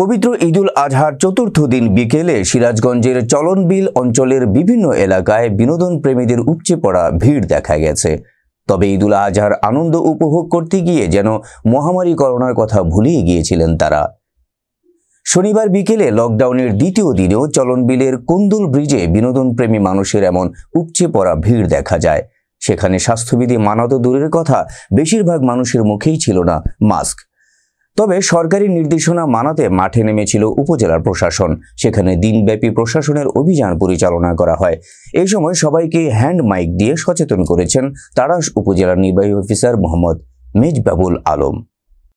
পবিত্র ঈদুল আজহার চতুর্থ দিন বিকেলে সিরাজগঞ্জের চলনবিল অঞ্চলের বিভিন্ন এলাকায় বিনোদন প্রেমীদের উপচে পড়া ভিড় দেখা গেছে তবে ঈদুল আজহার আনন্দ উপভোগ করতে গিয়ে যেন মহামারী করোনার কথা ভুলিয়ে গিয়েছিলেন তারা শনিবার বিকেলে লকডাউনের দ্বিতীয় দিনেও চলনবিলের কুন্দুল ব্রিজে বিনোদন প্রেমী মানুষের এমন উপচে পড়া ভিড় দেখা যায় সেখানে স্বাস্থ্যবিধি মানা দূরের কথা বেশিরভাগ মানুষের মুখেই ছিল না মাস্ক তবে সরকারি নির্দেশনা মানাতে মাঠে নেমেছিল উপজেলার প্রশাসন সেখানে দিনব্যাপী প্রশাসনের অভিযান পরিচালনা করা হয় এই সময় সবাইকে হ্যান্ড মাইক দিয়ে সচেতন করেছেন তারাস উপজেলার নির্বাহী অফিসার মোহাম্মদ মেজবাবুল আলম